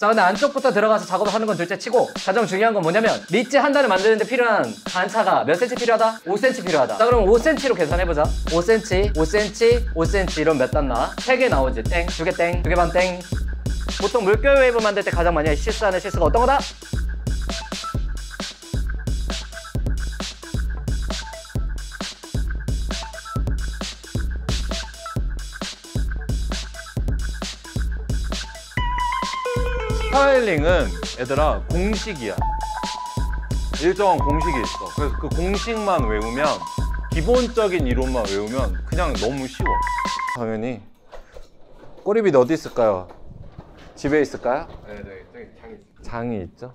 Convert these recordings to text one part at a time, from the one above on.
자 근데 안쪽부터 들어가서 작업을 하는 건 둘째치고 가장 중요한 건 뭐냐면 리치 한 단을 만드는데 필요한 단차가 몇 cm 필요하다? 5cm 필요하다 자 그럼 5cm로 계산해보자 5cm, 5cm, 5cm 이런 몇 단 나? 3개 나오지 땡, 2개 땡, 2개 반 땡 보통 물결 웨이브 만들 때 가장 많이 실수하는 실수가 어떤 거다? 스타일링은 얘들아 공식이야 일정한 공식이 있어 그래서 그 공식만 외우면 기본적인 이론만 외우면 그냥 너무 쉬워 당연히 꼬리빗 어디 있을까요? 집에 있을까요? 네네 네, 저기 장이 있어요 장이 있죠?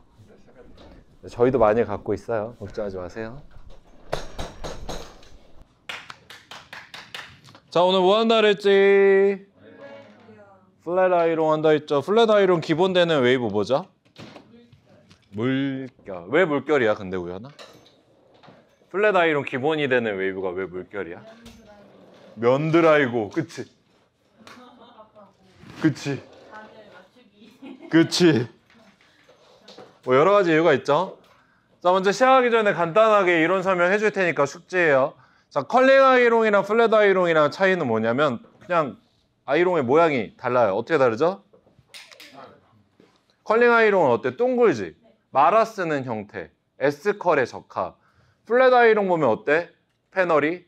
저희도 많이 갖고 있어요 걱정하지 마세요 자 오늘 뭐 한다 그랬지? 플랫 아이론 한다 했죠. 플랫 아이론 기본되는 웨이브 뭐죠? 물결. 왜 물결이야? 근데 우연아? 플랫 아이론 기본이 되는 웨이브가 왜 물결이야? 면드라이고. 그치? 그치? 그치? 뭐 여러 가지 이유가 있죠. 자 먼저 시작하기 전에 간단하게 이론 설명 해줄 테니까 숙제예요. 자 컬링 아이롱이랑 플랫 아이롱이랑 차이는 뭐냐면 그냥 아이롱의 모양이 달라요. 어떻게 다르죠? 컬링 아이롱은 어때? 동글지? 마라 쓰는 형태. S컬의 적합. 플랫 아이롱 보면 어때? 패널이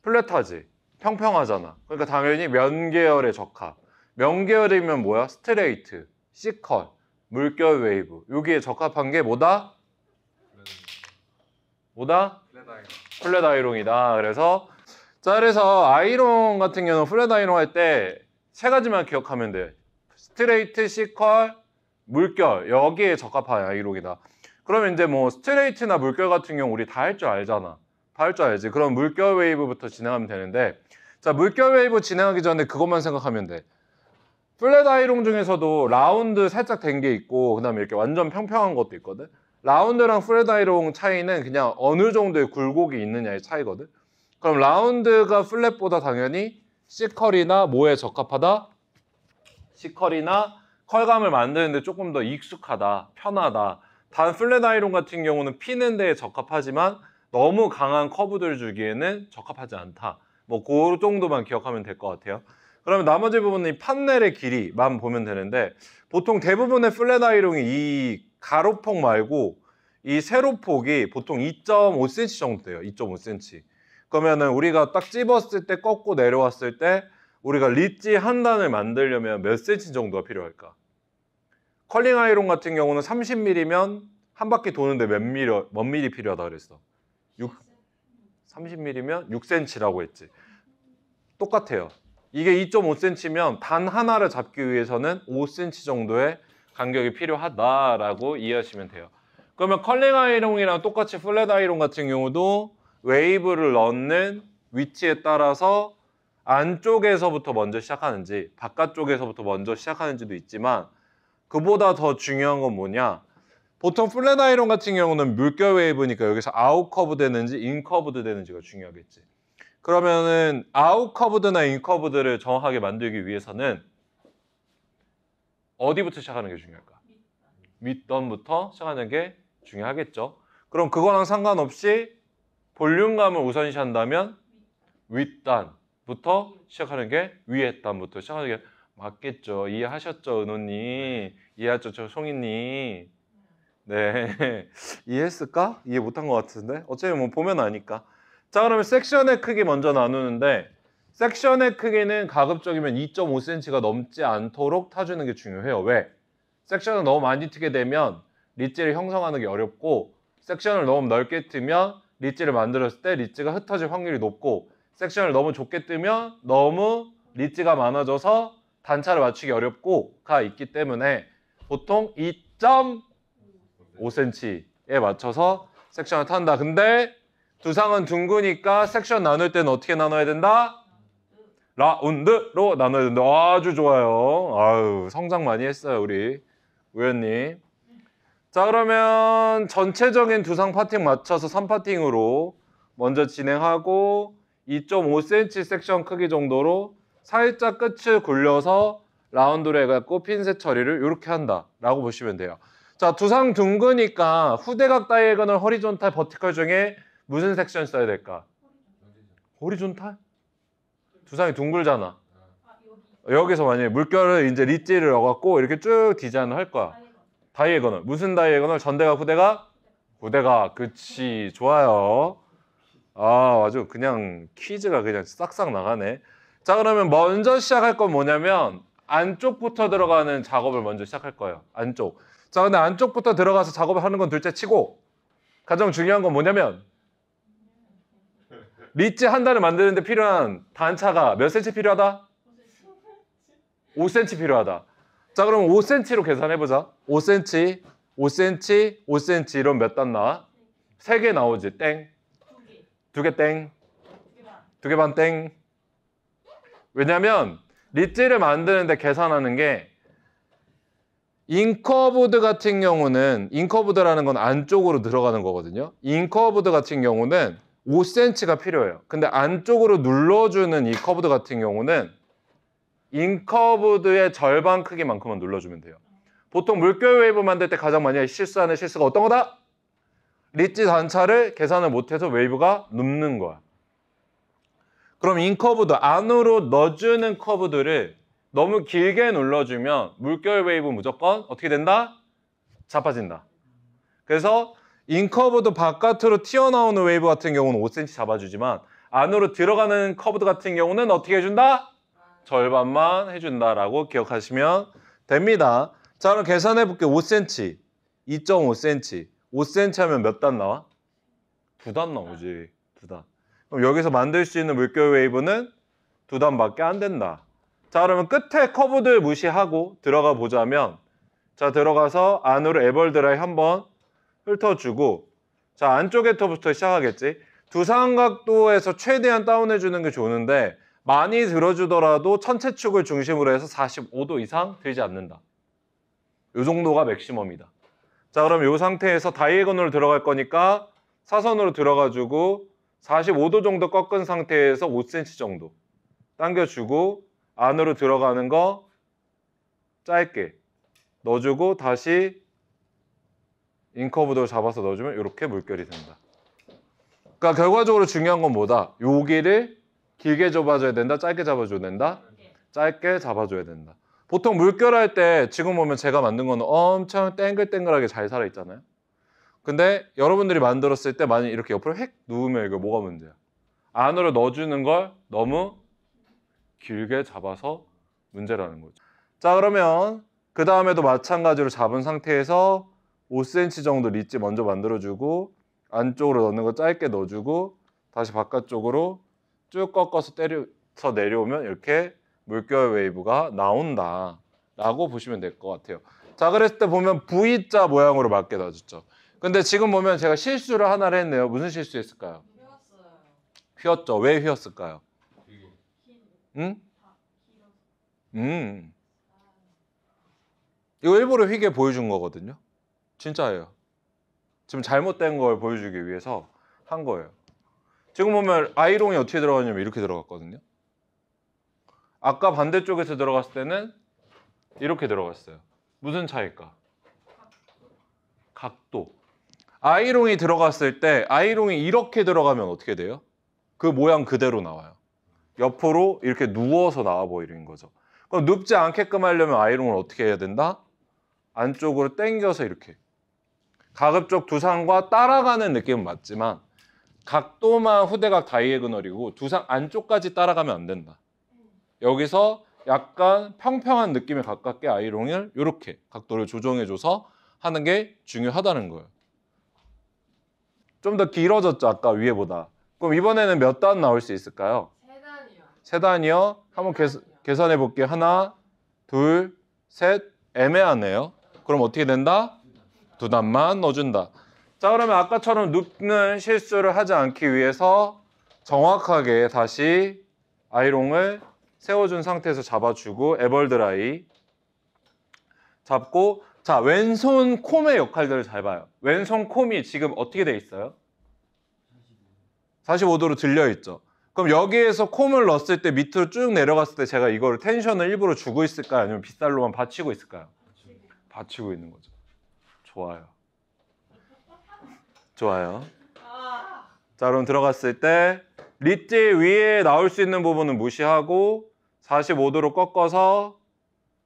플랫하지. 평평하잖아. 그러니까 당연히 면계열의 적합. 면계열이면 뭐야? 스트레이트, C컬, 물결 웨이브. 여기에 적합한 게 뭐다? 뭐다? 플랫 아이롱. 플랫 아이롱이다. 그래서 자 그래서 아이론 같은 경우는 플랫 아이론 할때 세 가지만 기억하면 돼 스트레이트, 시컬, 물결 여기에 적합한 아이론이다 그러면 이제 뭐 스트레이트나 물결 같은 경우 우리 다 할 줄 알잖아 다 할 줄 알지 그럼 물결 웨이브부터 진행하면 되는데 자 물결 웨이브 진행하기 전에 그것만 생각하면 돼 플랫 아이롱 중에서도 라운드 살짝 된 게 있고 그 다음에 이렇게 완전 평평한 것도 있거든 라운드랑 플랫 아이롱 차이는 그냥 어느 정도의 굴곡이 있느냐의 차이거든 그럼 라운드가 플랫보다 당연히 C컬이나 뭐에 적합하다? C컬이나 컬감을 만드는데 조금 더 익숙하다, 편하다. 단 플랫 아이론 같은 경우는 피는 데에 적합하지만 너무 강한 커브들 주기에는 적합하지 않다. 뭐 그 정도만 기억하면 될 것 같아요. 그러면 나머지 부분은 이 판넬의 길이만 보면 되는데 보통 대부분의 플랫 아이롱이 이 가로폭 말고 이 세로폭이 보통 2.5cm 정도 돼요. 2.5cm. 그러면은 우리가 딱 집었을 때 꺾고 내려왔을 때 우리가 리지 한 단을 만들려면 몇 센치 정도가 필요할까? 컬링 아이론 같은 경우는 30mm면 한 바퀴 도는데 몇 mm, 몇 mm 필요하다 그랬어? 6, 30mm면 6cm라고 했지. 똑같아요. 이게 2.5cm면 단 하나를 잡기 위해서는 5cm 정도의 간격이 필요하다라고 이해하시면 돼요. 그러면 컬링 아이롱이랑 똑같이 플랫 아이롱 같은 경우도 웨이브를 넣는 위치에 따라서 안쪽에서부터 먼저 시작하는지 바깥쪽에서부터 먼저 시작하는지도 있지만 그보다 더 중요한 건 뭐냐 보통 플랫 아이론 같은 경우는 물결 웨이브니까 여기서 아웃 커브 되는지 인 커브드 되는지가 중요하겠지 그러면은 아웃 커브드나 인 커브드를 정확하게 만들기 위해서는 어디부터 시작하는 게 중요할까? 밑던부터 시작하는 게 중요하겠죠 그럼 그거랑 상관없이 볼륨감을 우선시 한다면 윗단부터 시작하는 게위에 단부터 시작하는 게 맞겠죠. 이해하셨죠, 은호님? 이해하죠, 저 송이님? 네. 이해했을까? 이해 못한 것 같은데? 어차피 뭐 보면 아니까. 자, 그러면 섹션의 크기 먼저 나누는데, 섹션의 크기는 가급적이면 2.5cm가 넘지 않도록 타주는 게 중요해요. 왜? 섹션을 너무 많이 트게 되면 리질을 형성하는 게 어렵고, 섹션을 너무 넓게 트면 리치를 만들었을 때 리치가 흩어질 확률이 높고 섹션을 너무 좁게 뜨면 너무 리치가 많아져서 단차를 맞추기 어렵고가 있기 때문에 보통 2.5cm에 맞춰서 섹션을 탄다. 근데 두상은 둥그니까 섹션 나눌 때는 어떻게 나눠야 된다? 라운드로 나눠야 된다. 아주 좋아요. 아유, 성장 많이 했어요, 우리 우연님. 자 그러면 전체적인 두상 파팅 맞춰서 3파팅으로 먼저 진행하고 2.5cm 섹션 크기 정도로 살짝 끝을 굴려서 라운드로 해갖고 핀셋 처리를 이렇게 한다 라고 보시면 돼요 자 두상 둥그니까 후대각 다이애건을 허리존탈 버티컬 중에 무슨 섹션 써야 될까? 허리존탈 두상이 둥글잖아 아, 여기서 만약에 물결을 이제 리지를넣 어갖고 이렇게 쭉 디자인을 할 거야 다이애거널. 무슨 다이애거널? 전대가 후대가? 후대가. 그치. 좋아요. 아, 아주 그냥 퀴즈가 그냥 싹싹 나가네. 자, 그러면 먼저 시작할 건 뭐냐면 안쪽부터 들어가는 작업을 먼저 시작할 거예요. 안쪽. 자, 근데 안쪽부터 들어가서 작업을 하는 건 둘째 치고 가장 중요한 건 뭐냐면 리치 한 단을 만드는데 필요한 단차가 몇 센치 필요하다? 5cm 필요하다. 자 그럼 5cm로 계산해보자. 5cm, 5cm, 5cm 이런 몇단 나와? 3개 나오지. 땡. 2개 땡. 2개반 땡. 왜냐면 리지를 만드는데 계산하는 게 인커브드 같은 경우는 인커브드라는 건 안쪽으로 들어가는 거거든요. 인커브드 같은 경우는 5cm가 필요해요. 근데 안쪽으로 눌러주는 이 커브드 같은 경우는 인커브드의 절반 크기만큼만 눌러주면 돼요. 보통 물결 웨이브 만들 때 가장 많이 실수하는 실수가 어떤 거다? 리치 단차를 계산을 못해서 웨이브가 눕는 거야. 그럼 인커브드 안으로 넣어주는 커브들을 너무 길게 눌러주면 물결 웨이브 무조건 어떻게 된다? 자빠진다 그래서 인커브드 바깥으로 튀어나오는 웨이브 같은 경우는 5cm 잡아주지만 안으로 들어가는 커브드 같은 경우는 어떻게 해준다? 절반만 해준다라고 기억하시면 됩니다. 자, 그럼 계산해 볼게요. 5cm, 2.5cm. 5cm 하면 몇 단 나와? 두 단 나오지, 두 단. 그럼 여기서 만들 수 있는 물결 웨이브는 두 단밖에 안 된다. 자, 그러면 끝에 커브들 무시하고 들어가 보자면 자, 들어가서 안으로 에벌드라이 한번 훑어주고 자, 안쪽에터부터 시작하겠지. 두 삼각도에서 최대한 다운해주는 게 좋은데 많이 들어주더라도 천체축을 중심으로 해서 45도 이상 들지 않는다. 이 정도가 맥시멈이다. 자, 그럼 이 상태에서 다이에건으로 들어갈 거니까 사선으로 들어가지고 45도 정도 꺾은 상태에서 5cm 정도 당겨주고 안으로 들어가는 거 짧게 넣어주고 다시 인커브도 잡아서 넣어주면 이렇게 물결이 된다. 그러니까 결과적으로 중요한 건 뭐다? 요기를 길게 잡아줘야 된다, 짧게 잡아줘야 된다, 네. 짧게 잡아줘야 된다. 보통 물결할 때 지금 보면 제가 만든 거는 엄청 땡글땡글하게 잘 살아있잖아요. 근데 여러분들이 만들었을 때 만약 이렇게 옆으로 획 누우면 이거 뭐가 문제야? 안으로 넣어주는 걸 너무 길게 잡아서 문제라는 거죠. 자 그러면 그 다음에도 마찬가지로 잡은 상태에서 5cm 정도 리치 먼저 만들어주고 안쪽으로 넣는 거 짧게 넣어주고 다시 바깥쪽으로 쭉 꺾어서 때려서 내려오면 이렇게 물결 웨이브가 나온다 라고 보시면 될 것 같아요 자 그랬을 때 보면 V자 모양으로 맞게 놔줬죠 근데 지금 보면 제가 실수를 하나를 했네요 무슨 실수했을까요? 휘었어요 휘었죠 왜 휘었을까요? 응? 음. 이거 일부러 휘게 보여준 거거든요 진짜예요 지금 잘못된 걸 보여주기 위해서 한 거예요 지금 보면 아이롱이 어떻게 들어가냐면 이렇게 들어갔거든요. 아까 반대쪽에서 들어갔을 때는 이렇게 들어갔어요. 무슨 차이일까? 각도. 아이롱이 들어갔을 때 아이롱이 이렇게 들어가면 어떻게 돼요? 그 모양 그대로 나와요. 옆으로 이렇게 누워서 나와 보이는 거죠. 그럼 눕지 않게끔 하려면 아이롱을 어떻게 해야 된다? 안쪽으로 당겨서 이렇게. 가급적 두상과 따라가는 느낌은 맞지만 각도만 후대각 다이에그널이고 두상 안쪽까지 따라가면 안 된다. 여기서 약간 평평한 느낌에 가깝게 아이롱을 이렇게 각도를 조정해줘서 하는 게 중요하다는 거예요. 좀 더 길어졌죠, 아까 위에보다. 그럼 이번에는 몇 단 나올 수 있을까요? 세 단이요. 세 단이요? 한번 계산해 볼게요. 하나, 둘, 셋, 애매하네요. 그럼 어떻게 된다? 두 단만 넣어준다. 자 그러면 아까처럼 눕는 실수를 하지 않기 위해서 정확하게 다시 아이롱을 세워준 상태에서 잡아주고 에벌드라이 잡고 자 왼손 콤의 역할들을 잘 봐요 왼손 콤이 지금 어떻게 돼 있어요? 45도로 들려 있죠 그럼 여기에서 콤을 넣었을 때 밑으로 쭉 내려갔을 때 제가 이거를 텐션을 일부러 주고 있을까요? 아니면 빗살로만 받치고 있을까요? 받치고 있는 거죠 좋아요 좋아요. 아. 자, 그럼 들어갔을 때 리지 위에 나올 수 있는 부분은 무시하고 45도로 꺾어서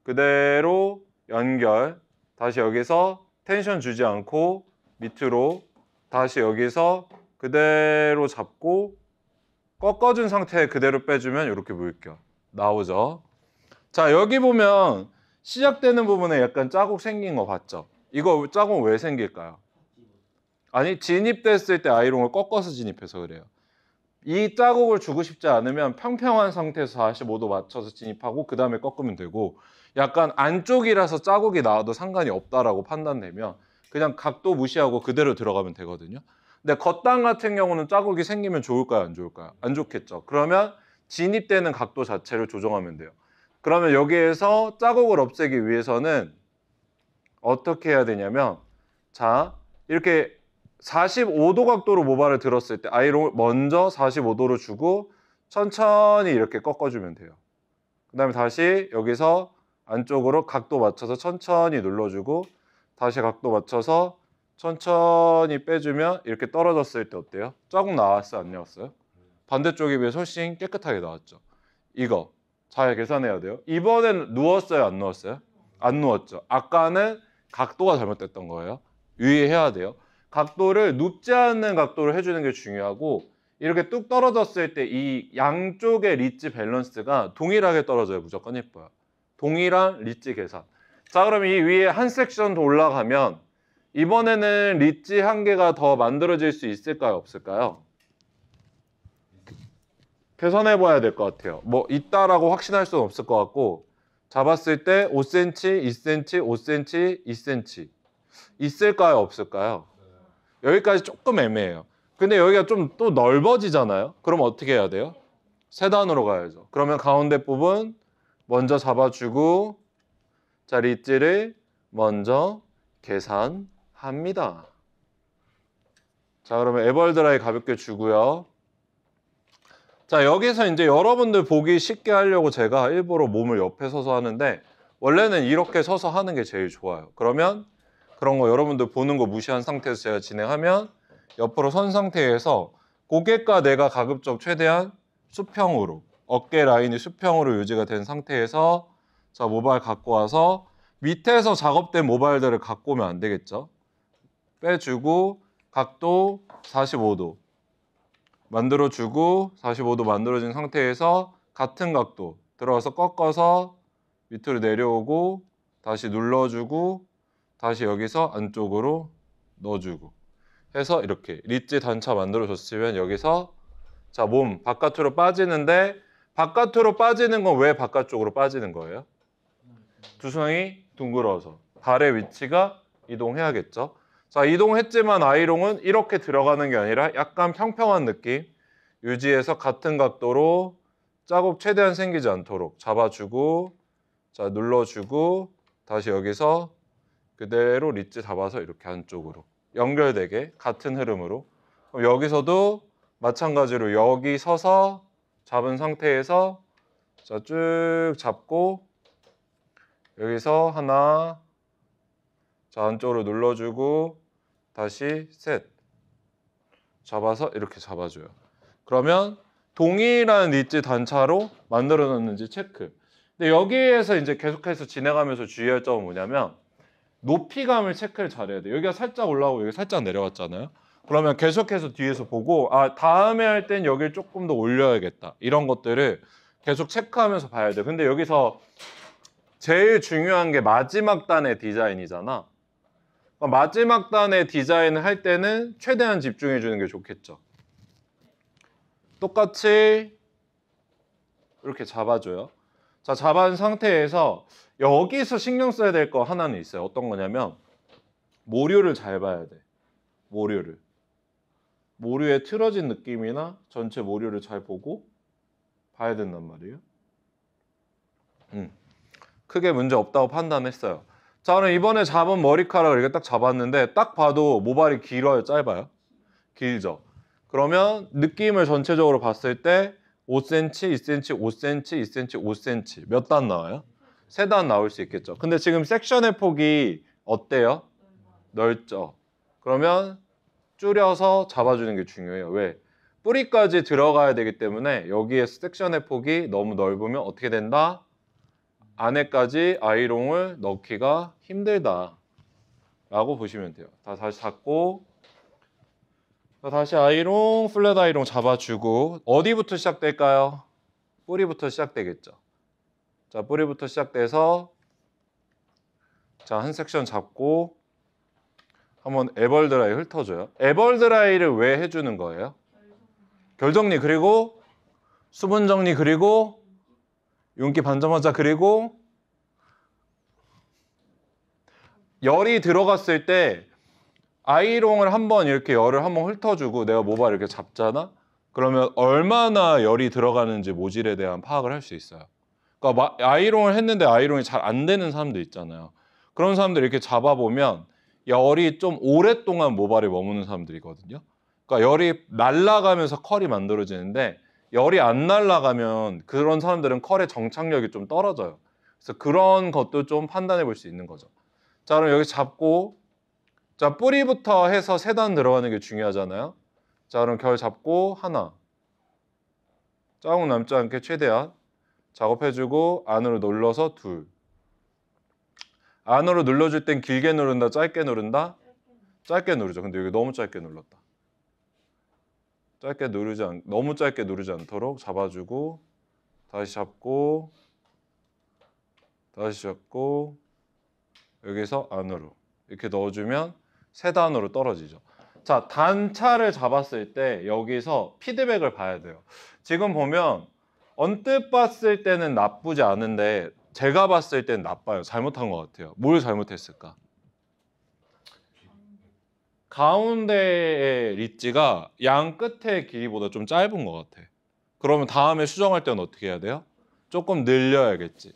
그대로 연결 다시 여기서 텐션 주지 않고 밑으로 다시 여기서 그대로 잡고 꺾어준 상태에 그대로 빼주면 이렇게 보일게요. 나오죠 자 여기 보면 시작되는 부분에 약간 자국 생긴 거 봤죠 이거 자국 왜 생길까요 아니 진입됐을 때 아이롱을 꺾어서 진입해서 그래요. 이 자국을 주고 싶지 않으면 평평한 상태에서 45도 맞춰서 진입하고 그 다음에 꺾으면 되고 약간 안쪽이라서 짜국이 나와도 상관이 없다라고 판단되면 그냥 각도 무시하고 그대로 들어가면 되거든요. 근데 겉단 같은 경우는 짜국이 생기면 좋을까요? 안 좋을까요? 안 좋겠죠. 그러면 진입되는 각도 자체를 조정하면 돼요. 그러면 여기에서 짜국을 없애기 위해서는 어떻게 해야 되냐면 자 이렇게 45도 각도로 모발을 들었을 때 아이롱을 먼저 45도로 주고 천천히 이렇게 꺾어주면 돼요. 그 다음에 다시 여기서 안쪽으로 각도 맞춰서 천천히 눌러주고 다시 각도 맞춰서 천천히 빼주면 이렇게 떨어졌을 때 어때요? 자국 나왔어요? 안 나왔어요? 반대쪽에 비해 훨씬 깨끗하게 나왔죠. 이거 잘 계산해야 돼요. 이번엔 누웠어요? 안 누웠어요? 안 누웠죠. 아까는 각도가 잘못됐던 거예요. 유의해야 돼요. 각도를 눕지 않는 각도로 해주는 게 중요하고 이렇게 뚝 떨어졌을 때 이 양쪽의 리치 밸런스가 동일하게 떨어져요 무조건 예뻐요. 동일한 리치 계산. 자 그럼 이 위에 한 섹션 더 올라가면 이번에는 리치 한 개가 더 만들어질 수 있을까요? 없을까요? 계산해 봐야 될 것 같아요. 뭐 있다라고 확신할 수는 없을 것 같고 잡았을 때 5cm, 2cm, 5cm, 2cm 있을까요? 없을까요? 여기까지 조금 애매해요. 근데 여기가 좀 또 넓어지잖아요. 그럼 어떻게 해야 돼요? 세단으로 가야죠. 그러면 가운데 부분 먼저 잡아주고 자리지를 먼저 계산합니다. 자 그러면 에벌드라이 가볍게 주고요. 자 여기서 이제 여러분들 보기 쉽게 하려고 제가 일부러 몸을 옆에 서서 하는데 원래는 이렇게 서서 하는 게 제일 좋아요. 그러면 그런 거 여러분들 보는 거 무시한 상태에서 제가 진행하면 옆으로 선 상태에서 고객과 내가 가급적 최대한 수평으로 어깨 라인이 수평으로 유지가 된 상태에서 저 모발 갖고 와서 밑에서 작업된 모발들을 갖고 오면 안 되겠죠 빼주고 각도 45도 만들어주고 45도 만들어진 상태에서 같은 각도 들어와서 꺾어서 밑으로 내려오고 다시 눌러주고 다시 여기서 안쪽으로 넣어주고 해서 이렇게 리츠 단차 만들어줬으면 여기서 자 몸 바깥으로 빠지는데 바깥으로 빠지는 건 왜 바깥쪽으로 빠지는 거예요? 두 손이 둥그러워서 발의 위치가 이동해야겠죠. 자 이동했지만 아이롱은 이렇게 들어가는 게 아니라 약간 평평한 느낌 유지해서 같은 각도로 자국 최대한 생기지 않도록 잡아주고 자 눌러주고 다시 여기서 그대로 리지 잡아서 이렇게 한쪽으로 연결되게 같은 흐름으로 여기서도 마찬가지로 여기 서서 잡은 상태에서 자, 쭉 잡고 여기서 하나 자, 안쪽으로 눌러주고 다시 셋 잡아서 이렇게 잡아줘요 그러면 동일한 리지 단차로 만들어놨는지 체크 근데 여기에서 이제 계속해서 진행하면서 주의할 점은 뭐냐면 높이감을 체크를 잘해야 돼 여기가 살짝 올라오고 여기 살짝 내려왔잖아요 그러면 계속해서 뒤에서 보고 아 다음에 할 땐 여기를 조금 더 올려야겠다. 이런 것들을 계속 체크하면서 봐야 돼. 근데 여기서 제일 중요한 게 마지막 단의 디자인이잖아. 그러니까 마지막 단의 디자인을 할 때는 최대한 집중해 주는 게 좋겠죠. 똑같이 이렇게 잡아줘요. 자, 잡은 상태에서 여기서 신경 써야 될 거 하나는 있어요. 어떤 거냐면 모류를 잘 봐야 돼. 모류를. 모류의 틀어진 느낌이나 전체 모류를 잘 보고 봐야 된단 말이에요. 음. 크게 문제 없다고 판단했어요. 자, 그럼 이번에 잡은 머리카락을 이렇게 딱 잡았는데 딱 봐도 모발이 길어요, 짧아요? 길죠. 그러면 느낌을 전체적으로 봤을 때 5cm, 2cm, 5cm, 2cm, 5cm 몇 단 나와요? 세 단 나올 수 있겠죠. 근데 지금 섹션의 폭이 어때요? 넓죠. 그러면 줄여서 잡아주는 게 중요해요. 왜? 뿌리까지 들어가야 되기 때문에 여기에 섹션의 폭이 너무 넓으면 어떻게 된다? 안에까지 아이롱을 넣기가 힘들다 라고 보시면 돼요. 다 다시 잡고 다시 아이롱, 플랫 아이롱 잡아주고 어디부터 시작될까요? 뿌리부터 시작되겠죠. 자, 뿌리부터 시작돼서 자, 한 섹션 잡고 한번 에벌드라이 훑어줘요. 에벌드라이를 왜 해주는 거예요? 결정리 그리고 수분 정리 그리고 윤기 반점화자 그리고 열이 들어갔을 때 아이롱을 한번 이렇게 열을 한번 훑어주고 내가 모발 이렇게 잡잖아? 그러면 얼마나 열이 들어가는지 모질에 대한 파악을 할 수 있어요. 그러니까 아이롱을 했는데 아이롱이 잘 안 되는 사람도 있잖아요. 그런 사람들 이렇게 잡아보면 열이 좀 오랫동안 모발에 머무는 사람들이거든요. 그러니까 열이 날아가면서 컬이 만들어지는데 열이 안 날아가면 그런 사람들은 컬의 정착력이 좀 떨어져요. 그래서 그런 것도 좀 판단해 볼 수 있는 거죠. 자, 그럼 여기 잡고 자, 뿌리부터 해서 세 단 들어가는 게 중요하잖아요. 자, 그럼 결 잡고 하나. 자국 남지 않게 최대한 작업해주고 안으로 눌러서 둘. 안으로 눌러줄 땐 길게 누른다, 짧게 누른다? 짧게 누르죠. 근데 여기 너무 짧게 눌렀다. 짧게 누르지 않, 너무 짧게 누르지 않도록 잡아주고 다시 잡고 다시 잡고 여기서 안으로 이렇게 넣어주면 세 단으로 떨어지죠. 자, 단차를 잡았을 때 여기서 피드백을 봐야 돼요. 지금 보면 언뜻 봤을 때는 나쁘지 않은데 제가 봤을 땐 나빠요. 잘못한 것 같아요. 뭘 잘못했을까? 가운데의 리지가 양 끝의 길이보다 좀 짧은 것 같아. 그러면 다음에 수정할 때는 어떻게 해야 돼요? 조금 늘려야겠지.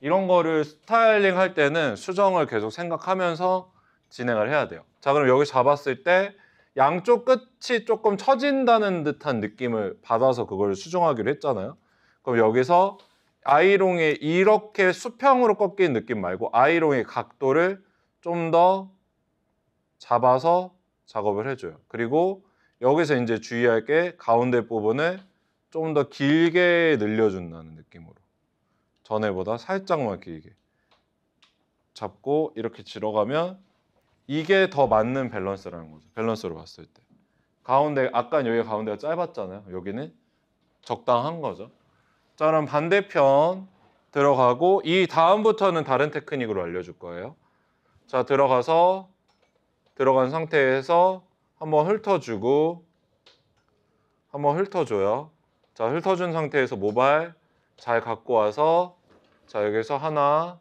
이런 거를 스타일링 할 때는 수정을 계속 생각하면서 진행을 해야 돼요. 자 그럼 여기 잡았을 때 양쪽 끝이 조금 처진다는 듯한 느낌을 받아서 그걸 수정하기로 했잖아요. 그럼 여기서 아이롱이 이렇게 수평으로 꺾인 느낌 말고 아이롱의 각도를 좀 더 잡아서 작업을 해줘요. 그리고 여기서 이제 주의할 게 가운데 부분을 좀 더 길게 늘려준다는 느낌으로 전에보다 살짝만 길게 잡고 이렇게 들어가면 이게 더 맞는 밸런스라는 거죠. 밸런스로 봤을 때. 가운데 아까 여기 가운데가 짧았잖아요. 여기는 적당한 거죠. 자, 그럼 반대편 들어가고 이 다음부터는 다른 테크닉으로 알려 줄 거예요. 자, 들어가서 들어간 상태에서 한번 훑어주고 한번 훑어줘요. 자, 훑어준 상태에서 모발 잘 갖고 와서 자, 여기서 하나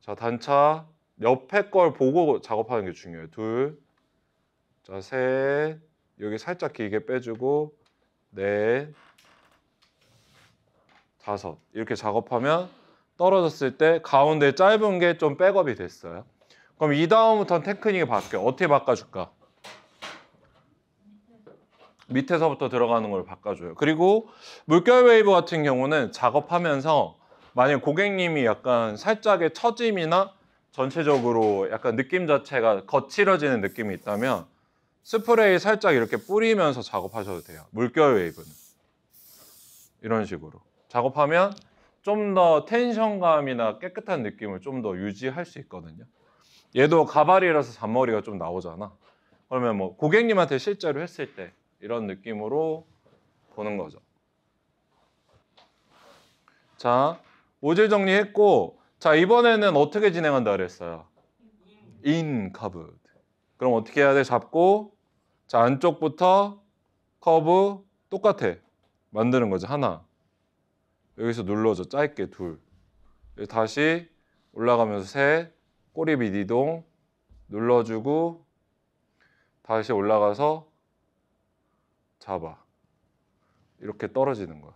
자, 단차 옆에 걸 보고 작업하는 게 중요해요. 둘, 자, 셋, 여기 살짝 길게 빼주고, 넷, 다섯. 이렇게 작업하면 떨어졌을 때 가운데 짧은 게 좀 백업이 됐어요. 그럼 이 다음부터는 테크닉이 바뀌어. 어떻게 바꿔줄까? 밑에서부터 들어가는 걸 바꿔줘요. 그리고 물결 웨이브 같은 경우는 작업하면서 만약 고객님이 약간 살짝의 처짐이나 전체적으로 약간 느낌 자체가 거칠어지는 느낌이 있다면 스프레이 살짝 이렇게 뿌리면서 작업하셔도 돼요. 물결 웨이브는. 이런 식으로. 작업하면 좀 더 텐션감이나 깨끗한 느낌을 좀 더 유지할 수 있거든요. 얘도 가발이라서 잔머리가 좀 나오잖아. 그러면 뭐 고객님한테 실제로 했을 때 이런 느낌으로 보는 거죠. 자, 오질 정리했고 자, 이번에는 어떻게 진행한다 그랬어요? 인 커브. 그럼 어떻게 해야 돼? 잡고 자, 안쪽부터 커브 똑같아. 만드는 거죠. 하나. 여기서 눌러줘. 짧게 둘. 다시 올라가면서 셋. 꼬리빗 이동 눌러주고 다시 올라가서 잡아. 이렇게 떨어지는 거야.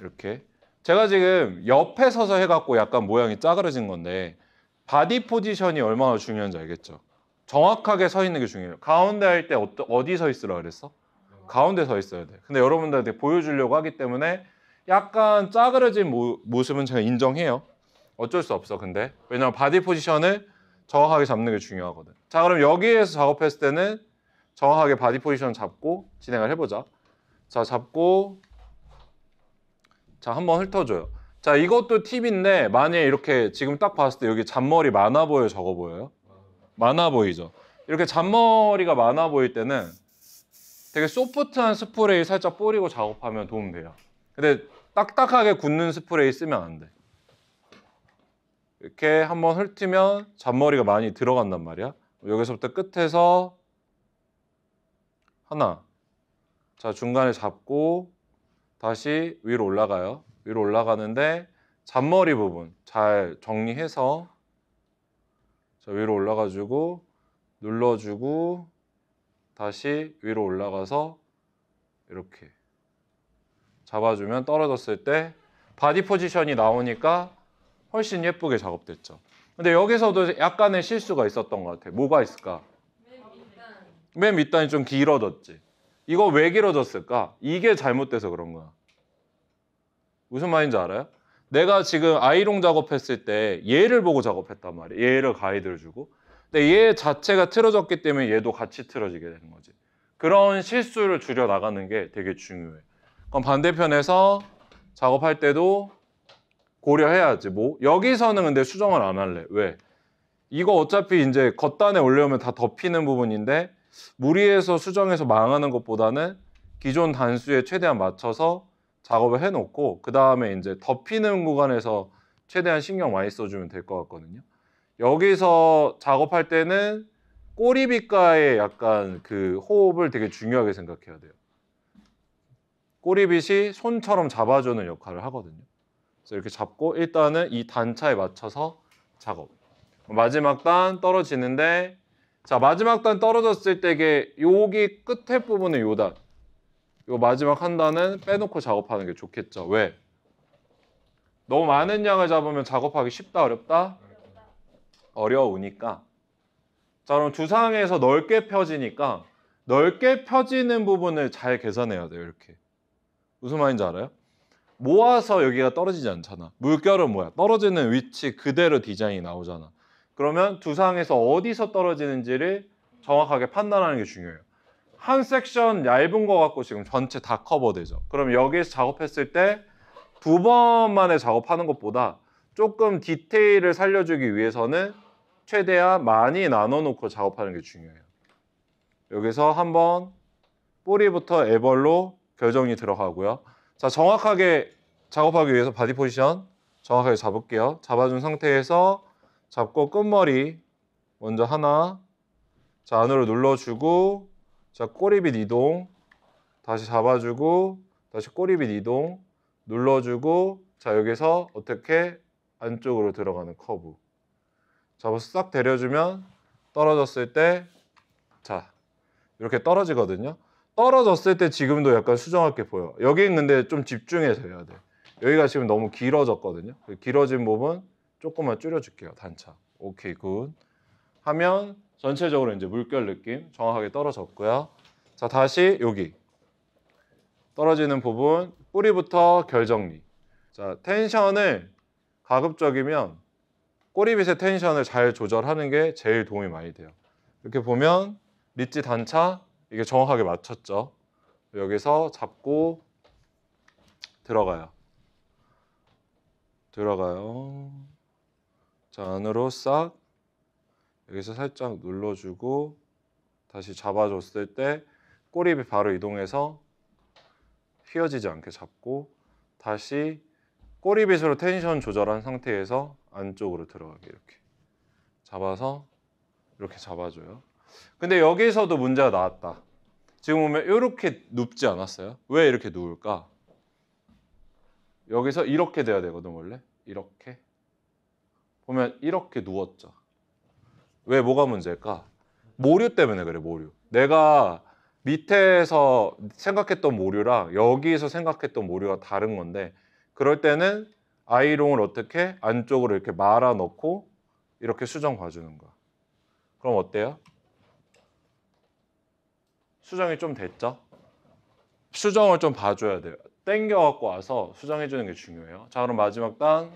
이렇게 제가 지금 옆에 서서 해갖고 약간 모양이 짜그러진 건데 바디 포지션이 얼마나 중요한지 알겠죠? 정확하게 서 있는 게 중요해요. 가운데 할 때 어디 서 있으라 그랬어? 가운데 서 있어야 돼. 근데 여러분들한테 보여주려고 하기 때문에 약간 짜그러진 모, 모습은 제가 인정해요. 어쩔 수 없어, 근데. 왜냐면 바디 포지션을 정확하게 잡는 게 중요하거든. 자, 그럼 여기에서 작업했을 때는 정확하게 바디 포지션 잡고 진행을 해보자. 자, 잡고 자, 한번 훑어줘요. 자, 이것도 팁인데 만약에 이렇게 지금 딱 봤을 때 여기 잔머리 많아 보여요? 적어 보여요? 많아 보이죠? 이렇게 잔머리가 많아 보일 때는 되게 소프트한 스프레이 살짝 뿌리고 작업하면 도움 돼요. 근데 딱딱하게 굳는 스프레이 쓰면 안 돼. 이렇게 한번 훑으면 잔머리가 많이 들어간단 말이야. 여기서부터 끝에서 하나. 자, 중간에 잡고 다시 위로 올라가요. 위로 올라가는데 잔머리 부분 잘 정리해서 자, 위로 올라가지고 눌러주고 다시 위로 올라가서 이렇게 잡아주면 떨어졌을 때 바디 포지션이 나오니까 훨씬 예쁘게 작업됐죠. 근데 여기서도 약간의 실수가 있었던 것 같아요. 뭐가 있을까? 맨 밑단이 좀 길어졌지. 이거 왜 길어졌을까? 이게 잘못돼서 그런 거야. 무슨 말인지 알아요? 내가 지금 아이롱 작업했을 때 얘를 보고 작업했단 말이야. 얘를 가이드를 주고. 근데 얘 자체가 틀어졌기 때문에 얘도 같이 틀어지게 되는 거지. 그런 실수를 줄여 나가는 게 되게 중요해. 그럼 반대편에서 작업할 때도 고려해야지. 뭐 여기서는 근데 수정을 안 할래. 왜? 이거 어차피 이제 겉단에 올려오면 다 덮이는 부분인데 무리해서 수정해서 망하는 것보다는 기존 단수에 최대한 맞춰서 작업을 해놓고 그 다음에 이제 덮이는 구간에서 최대한 신경 많이 써주면 될 것 같거든요. 여기서 작업할 때는 꼬리빗과의 약간 그 호흡을 되게 중요하게 생각해야 돼요. 꼬리빗이 손처럼 잡아주는 역할을 하거든요. 그래서 이렇게 잡고 일단은 이 단차에 맞춰서 작업. 마지막 단 떨어지는데 자 마지막 단 떨어졌을 때게 이 여기 끝에 부분은 요단 요 마지막 한 단은 빼놓고 작업하는 게 좋겠죠 왜? 너무 많은 양을 잡으면 작업하기 쉽다 어렵다? 어려우니까 자 그럼 두상에서 넓게 펴지니까 넓게 펴지는 부분을 잘 계산해야 돼요 이렇게 무슨 말인지 알아요? 모아서 여기가 떨어지지 않잖아 물결은 뭐야? 떨어지는 위치 그대로 디자인이 나오잖아 그러면 두 상에서 어디서 떨어지는지를 정확하게 판단하는 게 중요해요. 한 섹션 얇은 거 갖고 지금 전체 다 커버되죠. 그럼 여기에서 작업했을 때 두 번만에 작업하는 것보다 조금 디테일을 살려주기 위해서는 최대한 많이 나눠놓고 작업하는 게 중요해요. 여기서 한번 뿌리부터 애벌로 결정이 들어가고요. 자, 정확하게 작업하기 위해서 바디 포지션 정확하게 잡을게요. 잡아준 상태에서 잡고 끝머리 먼저 하나 자 안으로 눌러주고 자 꼬리빗 이동 다시 잡아주고 다시 꼬리빗 이동 눌러주고 자 여기서 어떻게 안쪽으로 들어가는 커브 잡아서 싹 데려주면 떨어졌을 때 자 이렇게 떨어지거든요 떨어졌을 때 지금도 약간 수정할 게 보여 여기 있는데 좀 집중해서 해야 돼 여기가 지금 너무 길어졌거든요 길어진 부분 조금만 줄여줄게요. 단차. 오케이 굿. 하면 전체적으로 이제 물결 느낌 정확하게 떨어졌고요. 자 다시 여기 떨어지는 부분 뿌리부터 결정리. 자 텐션을 가급적이면 꼬리빗의 텐션을 잘 조절하는 게 제일 도움이 많이 돼요. 이렇게 보면 리치 단차 이게 정확하게 맞췄죠. 여기서 잡고 들어가요. 들어가요. 자, 안으로 싹 여기서 살짝 눌러주고 다시 잡아줬을 때 꼬리비 바로 이동해서 휘어지지 않게 잡고 다시 꼬리빗으로 텐션 조절한 상태에서 안쪽으로 들어가게 이렇게 잡아서 이렇게 잡아줘요. 근데 여기서도 문제가 나왔다. 지금 보면 이렇게 눕지 않았어요? 왜 이렇게 누울까? 여기서 이렇게 돼야 되거든 원래 이렇게 보면 이렇게 누웠죠. 왜 뭐가 문제일까? 모류 때문에 그래, 모류. 내가 밑에서 생각했던 모류랑 여기에서 생각했던 모류가 다른 건데 그럴 때는 아이롱을 어떻게 안쪽으로 이렇게 말아 넣고 이렇게 수정 봐주는 거야. 그럼 어때요? 수정이 좀 됐죠? 수정을 좀 봐줘야 돼요. 땡겨갖고 와서 수정해주는 게 중요해요. 자, 그럼 마지막 단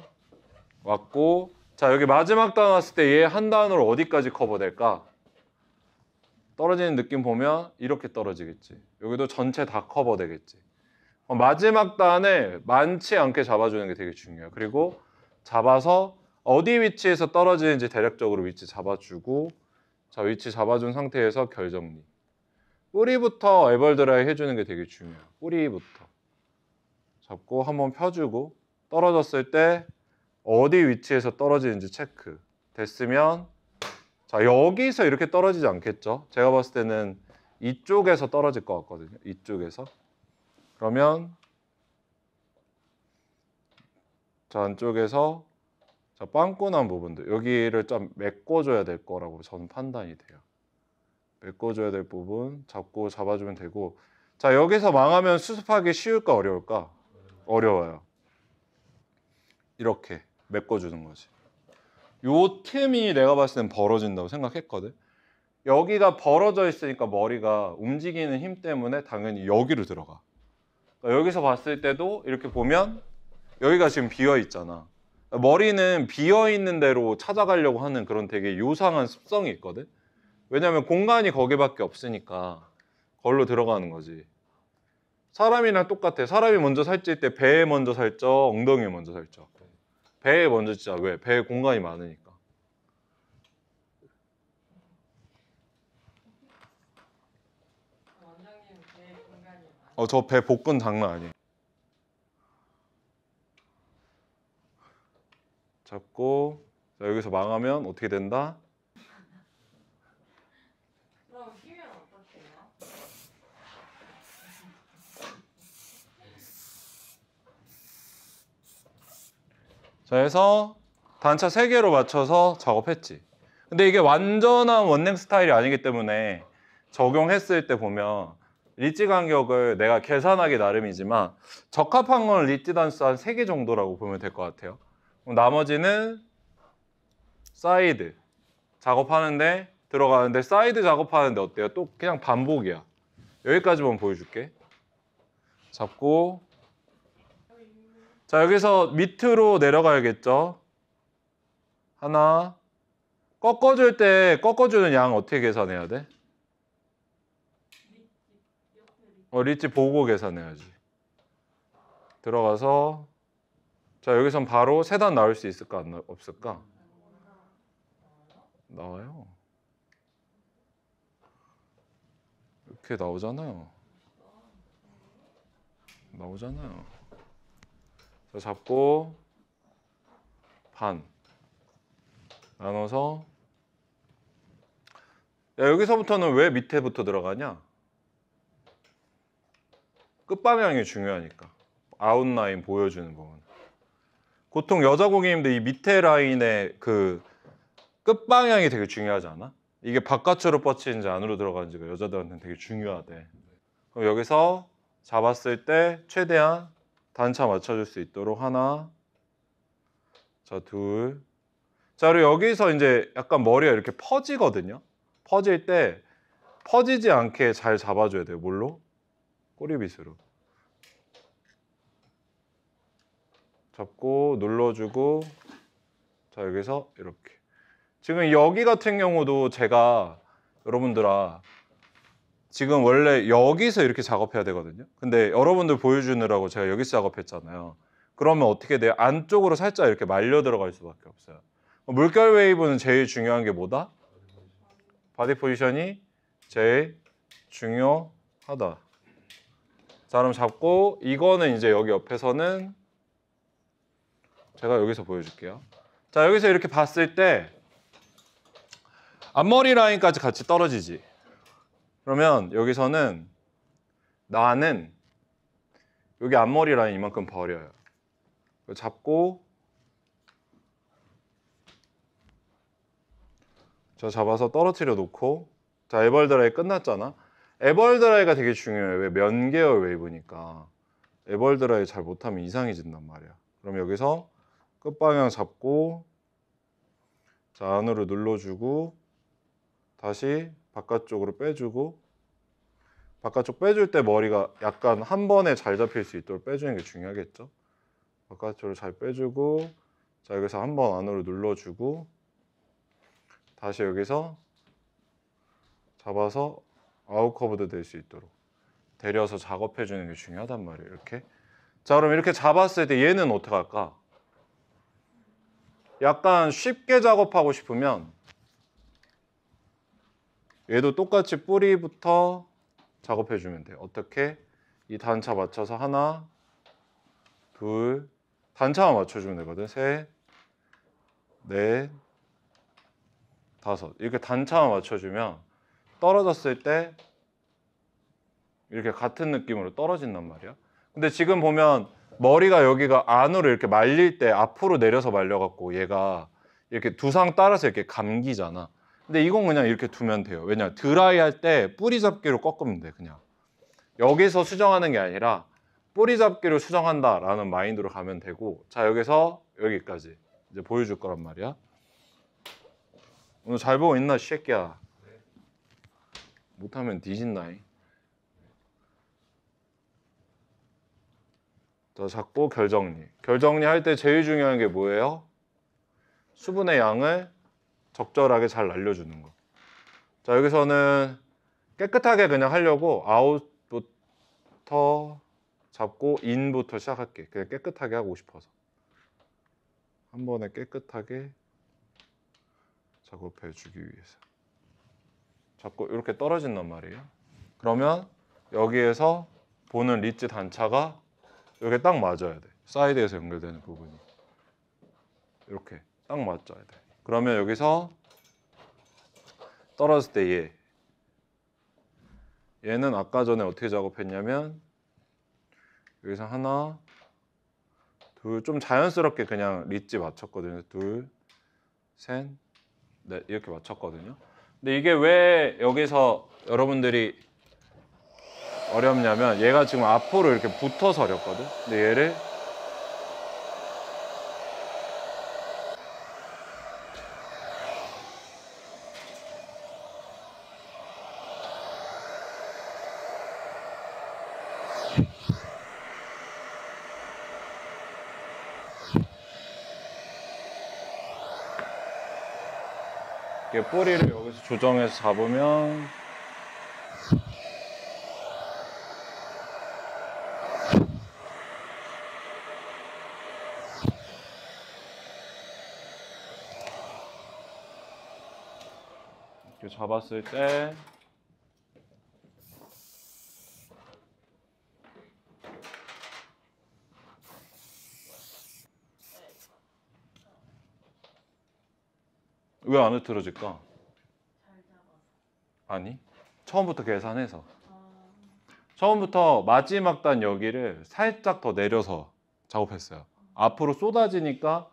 왔고 자, 여기 마지막 단어 왔을 때 얘 한 단어로 어디까지 커버될까? 떨어지는 느낌 보면 이렇게 떨어지겠지. 여기도 전체 다 커버되겠지. 마지막 단을 많지 않게 잡아주는 게 되게 중요해요. 그리고 잡아서 어디 위치에서 떨어지는지 대략적으로 위치 잡아주고 자 위치 잡아준 상태에서 결정리 뿌리부터 에벌드라이 해주는 게 되게 중요해요. 뿌리부터 잡고 한번 펴주고 떨어졌을 때 어디 위치에서 떨어지는지 체크 됐으면 자 여기서 이렇게 떨어지지 않겠죠 제가 봤을 때는 이쪽에서 떨어질 것 같거든요 이쪽에서 그러면 자 안쪽에서 자 빵꾸난 부분들 여기를 좀 메꿔줘야 될 거라고 저는 판단이 돼요 메꿔줘야 될 부분 잡고 잡아주면 되고 자 여기서 망하면 수습하기 쉬울까 어려울까 어려워요 이렇게 메꿔주는 거지. 요 틈이 내가 봤을 땐 벌어진다고 생각했거든. 여기가 벌어져 있으니까 머리가 움직이는 힘 때문에 당연히 여기로 들어가. 그러니까 여기서 봤을 때도 이렇게 보면 여기가 지금 비어 있잖아. 그러니까 머리는 비어 있는 대로 찾아가려고 하는 그런 되게 요상한 습성이 있거든. 왜냐하면 공간이 거기밖에 없으니까 걸로 들어가는 거지. 사람이랑 똑같아. 사람이 먼저 살찔 때 배에 먼저 살쪄, 엉덩이에 먼저 살쪄. 배에 먼저 짜 왜? 배에 공간이 많으니까. 어, 저배 복근 장난 아니에요. 잡고 자, 여기서 망하면 어떻게 된다? 자, 해서 단차 3개로 맞춰서 작업했지. 근데 이게 완전한 원램 스타일이 아니기 때문에 적용했을 때 보면 리지 간격을 내가 계산하기 나름이지만 적합한 건 리지 단수 한 3개 정도라고 보면 될 것 같아요. 나머지는 사이드 작업하는데 들어가는데 사이드 작업하는데 어때요? 또 그냥 반복이야. 여기까지만 보여줄게. 잡고 자, 여기서 밑으로 내려가야겠죠. 하나. 꺾어줄 때 꺾어주는 양 어떻게 계산해야 돼? 어, 리치 보고 계산해야지. 들어가서 자, 여기선 바로 세단 나올 수 있을까 안 나, 없을까? 나와요. 이렇게 나오잖아요. 나오잖아요. 잡고 반 나눠서 야, 여기서부터는 왜 밑에부터 들어가냐? 끝방향이 중요하니까 아웃라인 보여주는 부분 보통 여자 고객님들 이 밑에 라인의 그 끝방향이 되게 중요하지 않아? 이게 바깥으로 뻗치는지 안으로 들어가는지가 여자들한테는 되게 중요하대 그럼 여기서 잡았을 때 최대한 단차 맞춰줄 수 있도록 하나, 자, 둘. 자, 그리고 여기서 이제 약간 머리가 이렇게 퍼지거든요. 퍼질 때 퍼지지 않게 잘 잡아줘야 돼요. 뭘로? 꼬리빗으로. 잡고 눌러주고 자 여기서 이렇게 지금 여기 같은 경우도 제가 여러분들아 지금 원래 여기서 이렇게 작업해야 되거든요. 근데 여러분들 보여주느라고 제가 여기서 작업했잖아요. 그러면 어떻게 돼요? 안쪽으로 살짝 이렇게 말려 들어갈 수밖에 없어요. 물결 웨이브는 제일 중요한 게 뭐다? 바디 포지션이 제일 중요하다. 자, 그럼 잡고 이거는 이제 여기 옆에서는 제가 여기서 보여줄게요. 자, 여기서 이렇게 봤을 때 앞머리 라인까지 같이 떨어지지. 그러면 여기서는 나는 여기 앞머리 라인 이만큼 버려요. 잡고 저 잡아서 떨어뜨려 놓고 자 에벌드라이 끝났잖아. 에벌드라이가 되게 중요해요. 왜 면계열 웨이브니까 에벌드라이 잘 못하면 이상해진단 말이야. 그럼 여기서 끝방향 잡고 자 안으로 눌러주고 다시 바깥쪽으로 빼주고 바깥쪽 빼줄 때 머리가 약간 한 번에 잘 잡힐 수 있도록 빼주는 게 중요하겠죠. 바깥쪽으로 잘 빼주고 자 여기서 한 번 안으로 눌러주고 다시 여기서 잡아서 아웃커브도될 수 있도록 데려서 작업해주는 게 중요하단 말이에요. 이렇게 자 그럼 이렇게 잡았을 때 얘는 어떻게 할까? 약간 쉽게 작업하고 싶으면 얘도 똑같이 뿌리부터 작업해 주면 돼요 어떻게? 이 단차 맞춰서 하나 둘 단차만 맞춰주면 되거든 셋넷 네, 다섯 이렇게 단차만 맞춰주면 떨어졌을 때 이렇게 같은 느낌으로 떨어진단 말이야 근데 지금 보면 머리가 여기가 안으로 이렇게 말릴 때 앞으로 내려서 말려갖고 얘가 이렇게 두상 따라서 이렇게 감기잖아 근데 이건 그냥 이렇게 두면 돼요. 왜냐 드라이할 때 뿌리 잡기로 꺾으면 돼 그냥. 여기서 수정하는 게 아니라 뿌리 잡기로 수정한다라는 마인드로 가면 되고 자 여기서 여기까지 이제 보여줄 거란 말이야. 오늘 잘 보고 있나 새끼야. 못하면 뒤진나이. 자 잡고 결정리. 결정리 할 때 제일 중요한 게 뭐예요? 수분의 양을 적절하게 잘 날려주는 거. 자 여기서는 깨끗하게 그냥 하려고 아웃부터 잡고 인부터 시작할게. 그냥 깨끗하게 하고 싶어서. 한 번에 깨끗하게 작업해 주기 위해서. 잡고 이렇게 떨어진단 말이에요. 그러면 여기에서 보는 리츠 단차가 여기 딱 맞아야 돼. 사이드에서 연결되는 부분이. 이렇게 딱 맞아야 돼. 그러면 여기서 떨어질 때 얘. 얘는 아까 전에 어떻게 작업했냐면 여기서 하나, 둘, 좀 자연스럽게 그냥 리치 맞췄거든요. 둘, 셋, 넷 이렇게 맞췄거든요. 근데 이게 왜 여기서 여러분들이 어렵냐면 얘가 지금 앞으로 이렇게 붙어서어렵거든 근데 얘를 꼬리를 여기서 조정해서 잡으면 이렇게 잡았을 때 왜안 흐트러질까? 아니 처음부터 계산해서 처음부터 마지막 단 여기를 살짝 더 내려서 작업했어요 앞으로 쏟아지니까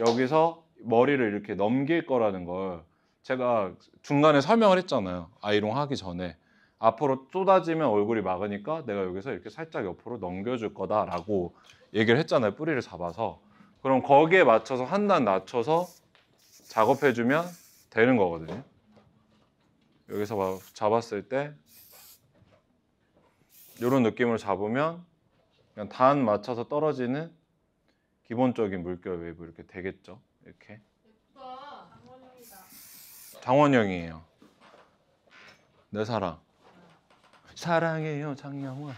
여기서 머리를 이렇게 넘길 거라는 걸 제가 중간에 설명을 했잖아요 아이롱 하기 전에 앞으로 쏟아지면 얼굴이 막으니까 내가 여기서 이렇게 살짝 옆으로 넘겨줄 거다라고 얘기를 했잖아요 뿌리를 잡아서 그럼 거기에 맞춰서 한 단 낮춰서 작업해주면 되는 거거든요. 여기서 잡았을 때 이런 느낌으로 잡으면 그냥 단 맞춰서 떨어지는 기본적인 물결 웨이브 이렇게 되겠죠. 이렇게. 장원영이에요. 내 사랑. 사랑해요, 장영원.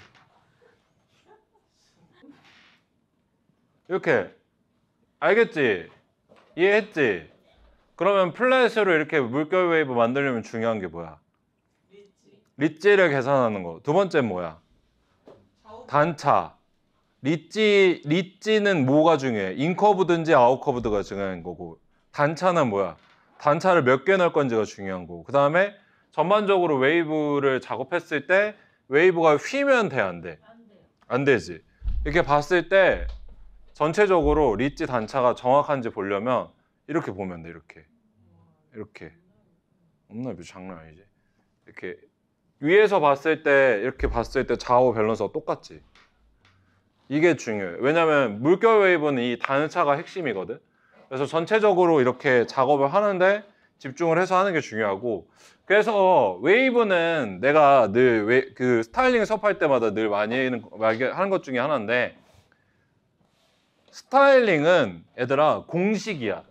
이렇게 알겠지? 이해했지? 그러면 플랫으로 이렇게 물결 웨이브 만들려면 중요한 게 뭐야? 리찌. 를 계산하는 거. 두 번째 뭐야? 단차. 리찌 리찌는 뭐가 중요해? 인커브든지 아웃커브드가 중요한 거고 단차는 뭐야? 단차를 몇 개 넣을 건지가 중요한 거고 그 다음에 전반적으로 웨이브를 작업했을 때 웨이브가 휘면 돼? 안 돼? 안, 안 되지 이렇게 봤을 때 전체적으로 리찌 단차가 정확한지 보려면 이렇게 보면 돼 이렇게 이렇게 엄나비 장난 아니지 이렇게 위에서 봤을 때 이렇게 봤을 때 좌우 밸런스가 똑같지 이게 중요해요 왜냐면 하 물결 웨이브는 이 단차가 핵심이거든 그래서 전체적으로 이렇게 작업을 하는데 집중을 해서 하는 게 중요하고 그래서 웨이브는 내가 늘 그 스타일링 수업할 때마다 늘 많이 하는 것 중에 하나인데 스타일링은 얘들아 공식이야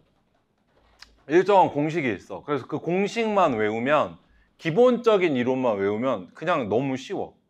일정한 공식이 있어. 그래서 그 공식만 외우면 기본적인 이론만 외우면 그냥 너무 쉬워.